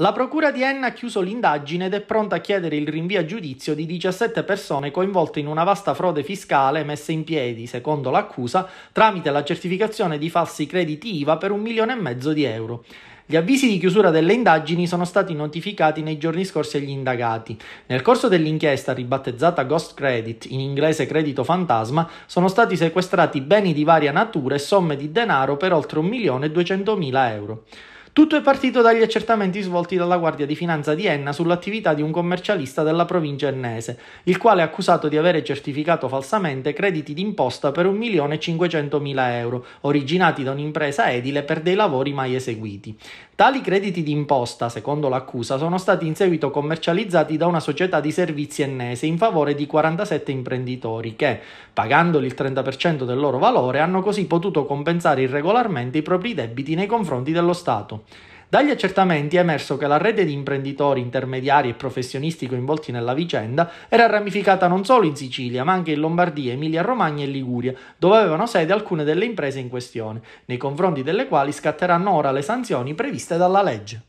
La procura di Enna ha chiuso l'indagine ed è pronta a chiedere il rinvio a giudizio di 17 persone coinvolte in una vasta frode fiscale messa in piedi, secondo l'accusa, tramite la certificazione di falsi crediti IVA per un milione e mezzo di euro. Gli avvisi di chiusura delle indagini sono stati notificati nei giorni scorsi agli indagati. Nel corso dell'inchiesta, ribattezzata Ghost Credit, in inglese credito fantasma, sono stati sequestrati beni di varia natura e somme di denaro per oltre 1.200.000 euro. Tutto è partito dagli accertamenti svolti dalla Guardia di Finanza di Enna sull'attività di un commercialista della provincia ennese, il quale è accusato di avere certificato falsamente crediti d'imposta per 1.500.000 euro, originati da un'impresa edile per dei lavori mai eseguiti. Tali crediti d'imposta, secondo l'accusa, sono stati in seguito commercializzati da una società di servizi ennese in favore di 47 imprenditori che, pagandoli il 30% del loro valore, hanno così potuto compensare irregolarmente i propri debiti nei confronti dello Stato. Dagli accertamenti è emerso che la rete di imprenditori, intermediari e professionisti coinvolti nella vicenda era ramificata non solo in Sicilia, ma anche in Lombardia, Emilia-Romagna e Liguria, dove avevano sede alcune delle imprese in questione, nei confronti delle quali scatteranno ora le sanzioni previste dalla legge.